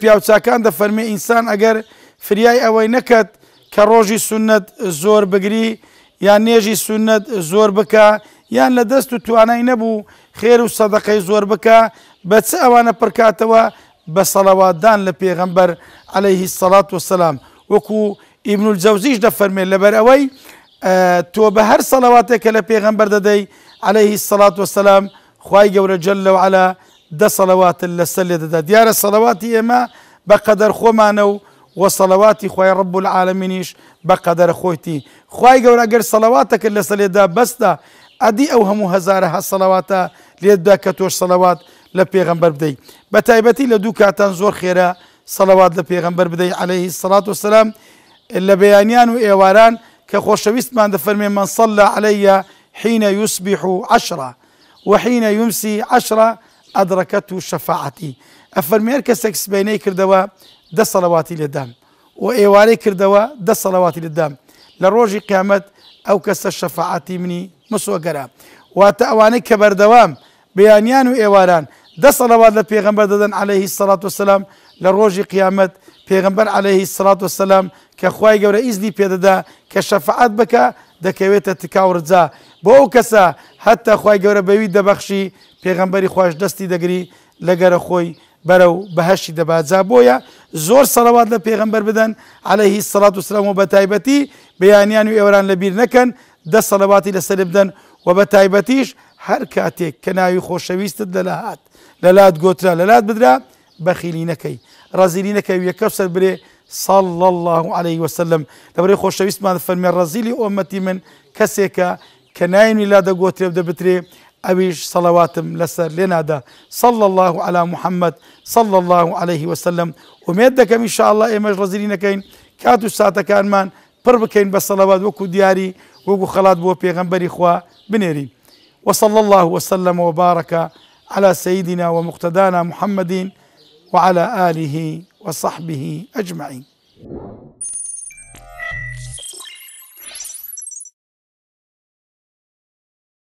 پیاوچکان دەفەرمێ ئینسان ئەگەر فریای ئەوەی نەکەت کە ڕۆژی سنت زۆر بگری یان نێژی سنت زۆر بکە یان لە دەست و توانای نەبوو خێر و سەدەقەی زۆر بکە بەچ ئەوانە پڕکاتەوە بە سەڵەوادان لە پێغەمبەر عليهەیهی سەڵات و سەسلام وەکو ئیبن و جەوزیش دەفەرمێن لەبەر ئەوەی تۆ بە هەر سەڵەواتێکە لە پێغەمبەر دەدەی عليهەیهی سەڵات وسلام خی گەورە جل لەوعاە ده صلوات لەسەر لێ ده دیارە سەڵەواتی ئێمە بقدر خۆمانە و وەسەڵەواتی خۆی ڕب و العاالمینیش خويتي خۆیتی خی گەورە گەر سەڵەواتەکرد لەسەر لێدا بەستە ئەدی ئەو هەموو هزارە هە سەڵەواتە لێدا کە تۆش سەڵەوات لە پێغمبەر بدەیت بە تایبەتی لە دوو کاتان زۆر خێرە سەڵەوات لە پێغمبەر بدەیت عليهەیهی سەلات و سلام من صلى علي حين يصبح عشرة وحين يمسي عشرة ئەدرەکەت و شەفاعەتی ئەفەرمێر کەسێک سبینەی کردەوە دە سەڵەواتی لێدام و ئێوارەی کردەوە دە سەڵەواتی لێدام لە ڕۆژی قیامەت ئەو کەسە شەفاعەتی منی مسۆگەرە واتە ئەوانەی کە بەردەوام بەیانیان و ئێواران دە سەڵەوات لە پێغمبەر دەدەن عليهەیهی سەڵات وسلام لە ڕۆژی قیامەت پێغمبەر عليهەیهی سەڵات وسلام کە خی گەورە ئیزنی پێدەدا کە شەفعات بکە دەکەوێتە تکاورجا بۆ ئەو کەسە هەتتا خی گەورە بەوی دەبەخشی پێغمبەری خوۆش دەستی دەگری لەگەرە خۆی بەرە و بەهشی دەبازا بۆیە زۆر سەڵەوات لە پێغمبەر بدەن عليهەی سەڵات و سلام و بە تایبەتی بەیانیان و ئێوران لەبییر نەکەن دە سەڵەواتی لەسەر بدەن و بە تایبەتیش هەر کاتێک کە ناوی خۆشەویستت لەلاهات لەلات گۆترا لەلات بدرا بەخیلی نەکەی ڕازیلی نەکەی یەکە سەر برێ صلى الله عليه وسلم لبري خوشەویستمان فرمي الرزيلي أمتي من كسيكا كناين کە نایمی لا دەگوترێ دەبترێ ئەویش سەڵەواتم لەسەر لێنادا صلى الله على محمد صلى الله عليه وسلم وميدك إن شاء الله ڕزیلی رزيلينا كين كاتو ساتەکانمان كان من بربكين بالصلوات وكو دياري وكو خلات بو بيغنبري خوا بنيري وصلى الله وسلم وبارك على سيدنا ومقتدانا محمد وعلى آله وصحبه أجمعين